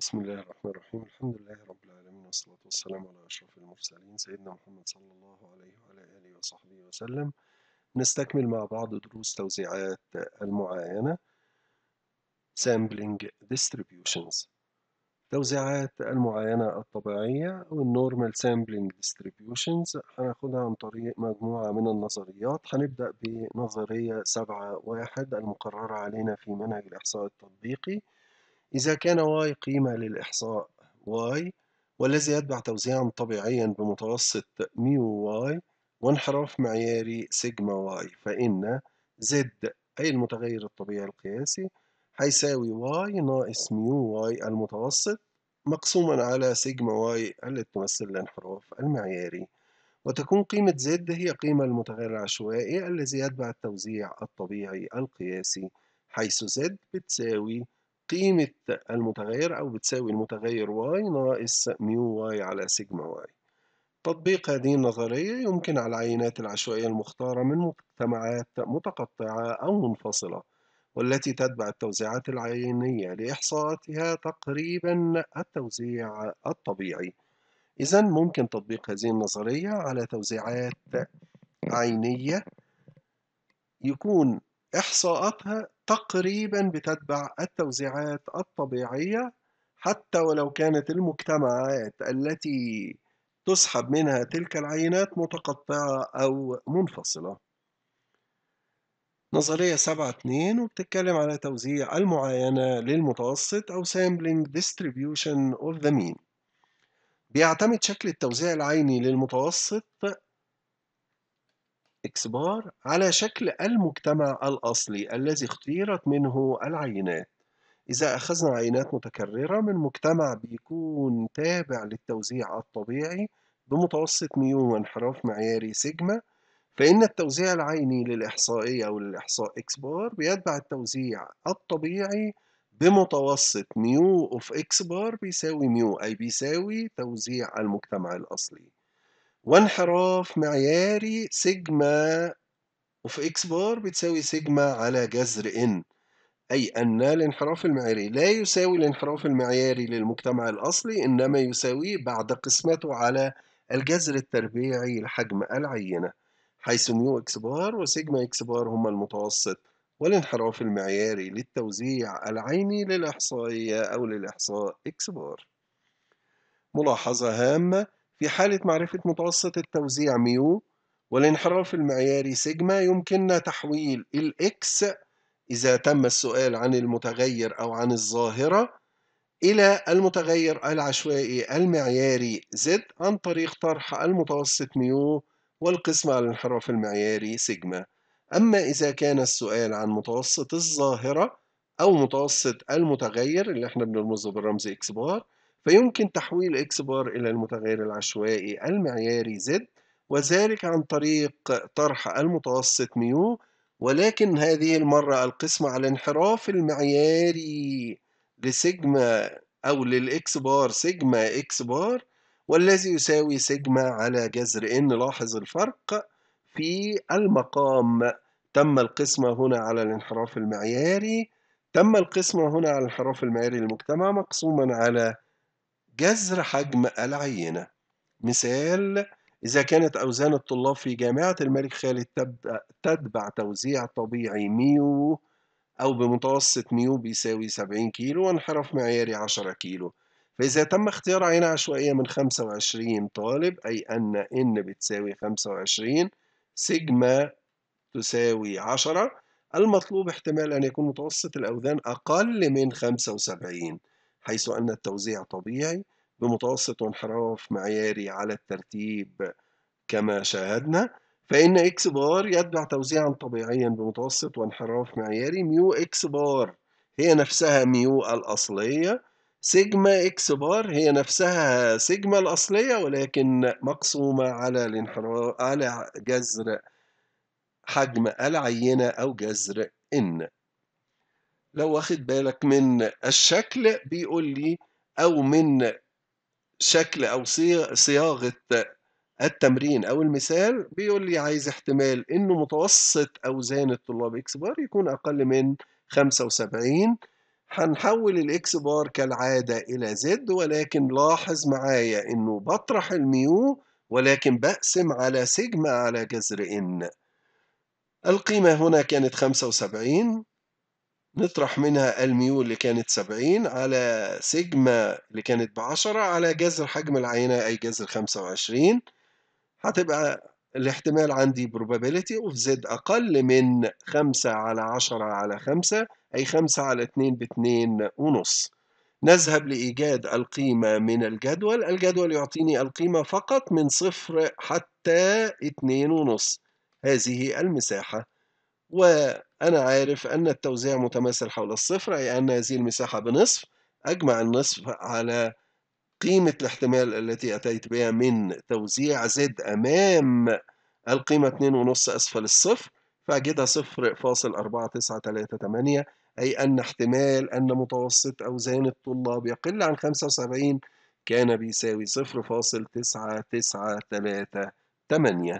بسم الله الرحمن الرحيم الحمد لله رب العالمين والصلاة والسلام على أشرف المرسلين سيدنا محمد صلى الله عليه وعلى آله وصحبه وسلم نستكمل مع بعض دروس توزيعات المعاينة sampling distributions توزيعات المعاينة الطبيعية normal sampling distributions هناخدها عن طريق مجموعة من النظريات هنبدأ بنظرية سبعة واحد المقررة علينا في منهج الإحصاء التطبيقي إذا كان y قيمة للإحصاء y والذي يتبع توزيعا طبيعيا بمتوسط ميو y وانحراف معياري سيجما y فإن z أي المتغير الطبيعي القياسي هيساوي y ناقص ميو y المتوسط مقسوما على سيجما y التي تمثل الانحراف المعياري وتكون قيمة z هي قيمة المتغير العشوائي الذي يتبع التوزيع الطبيعي القياسي حيث z بتساوي قيمة المتغير أو بتساوي المتغير y ناقص ميو y على سيجما y تطبيق هذه النظرية يمكن على العينات العشوائية المختارة من مجتمعات متقطعة أو منفصلة والتي تتبع التوزيعات العينية لإحصاءاتها تقريبا التوزيع الطبيعي إذا ممكن تطبيق هذه النظرية على توزيعات عينية يكون إحصاءاتها تقريبا بتتبع التوزيعات الطبيعية حتى ولو كانت المجتمعات التي تسحب منها تلك العينات متقطعة أو منفصلة نظرية 7.2 وبتتكلم على توزيع المعاينة للمتوسط أو sampling distribution of the mean بيعتمد شكل التوزيع العيني للمتوسط إكس على شكل المجتمع الأصلي الذي اختيرت منه العينات إذا أخذنا عينات متكررة من مجتمع بيكون تابع للتوزيع الطبيعي بمتوسط ميو وانحراف معياري سيجما فإن التوزيع العيني للإحصائية أو للإحصاء إكس بار بيتبع التوزيع الطبيعي بمتوسط ميو أوف إكس بار بيساوي ميو أي بيساوي توزيع المجتمع الأصلي وانحراف معياري سيجما وفي إكس بار بتساوي سيجما على جذر إن أي أن الانحراف المعياري لا يساوي الانحراف المعياري للمجتمع الأصلي إنما يساويه بعد قسمته على الجذر التربيعي لحجم العينة حيث ميو إكس بار وسيجما إكس بار هما المتوسط والانحراف المعياري للتوزيع العيني للإحصائية أو للإحصاء إكس بار ملاحظة هامة في حالة معرفة متوسط التوزيع ميو والانحراف المعياري سيجما يمكننا تحويل الإكس إذا تم السؤال عن المتغير أو عن الظاهرة إلى المتغير العشوائي المعياري زد عن طريق طرح المتوسط ميو والقسمة على الانحراف المعياري سيجما أما إذا كان السؤال عن متوسط الظاهرة أو متوسط المتغير اللي احنا بنرمزه بالرمز إكس بار فيمكن تحويل إكس بار إلى المتغير العشوائي المعياري Z وذلك عن طريق طرح المتوسط ميو ولكن هذه المرة القسمة على انحراف المعياري لسيجما أو للإكس بار سيجما إكس بار والذي يساوي سيجما على جذر إن لاحظ الفرق في المقام تم القسمة هنا على الانحراف المعياري تم القسمة هنا على الانحراف المعياري المجتمع مقسوما على جذر حجم العينة مثال إذا كانت أوزان الطلاب في جامعة الملك خالد تتبع توزيع طبيعي ميو أو بمتوسط ميو بيساوي 70 كيلو وانحرف معياري 10 كيلو فإذا تم اختيار عينة عشوائية من 25 طالب أي أن N بتساوي 25 سيجما تساوي 10 المطلوب احتمال أن يكون متوسط الأوزان أقل من 75 حيث أن التوزيع طبيعي بمتوسط وانحراف معياري على الترتيب كما شاهدنا فإن إكس بار يتبع توزيعا طبيعيا بمتوسط وانحراف معياري ميو إكس بار هي نفسها ميو الأصلية سيجما إكس بار هي نفسها سيجما الأصلية ولكن مقسومة على الانحراف على جذر حجم العينة أو جذر إن لو واخد بالك من الشكل بيقول لي أو من شكل أو صياغة التمرين أو المثال بيقول لي عايز احتمال إنه متوسط أوزان الطلاب إكس بار يكون أقل من 75 هنحول الإكس بار كالعادة إلى زد ولكن لاحظ معايا إنه بطرح الميو ولكن بقسم على سيجما على جذر إن القيمة هنا كانت 75 نطرح منها الميو اللي كانت 70 على سيجما اللي كانت ب 10 على جذر حجم العينة أي جذر 25 هتبقى الاحتمال عندي probability of z أقل من 5 على 10 على 5 أي 5 على 2 ب 2 ونص نذهب لإيجاد القيمة من الجدول الجدول يعطيني القيمة فقط من صفر حتى 2 ونص هذه المساحة و أنا عارف أن التوزيع متماثل حول الصفر أي أن هذه المساحة بنصف أجمع النصف على قيمة الاحتمال التي أتيت بها من توزيع زد أمام القيمة 2.5 أسفل الصفر فأجدها 0.4938 أي أن احتمال أن متوسط أوزان الطلاب يقل عن 75 كان بيساوي 0.9938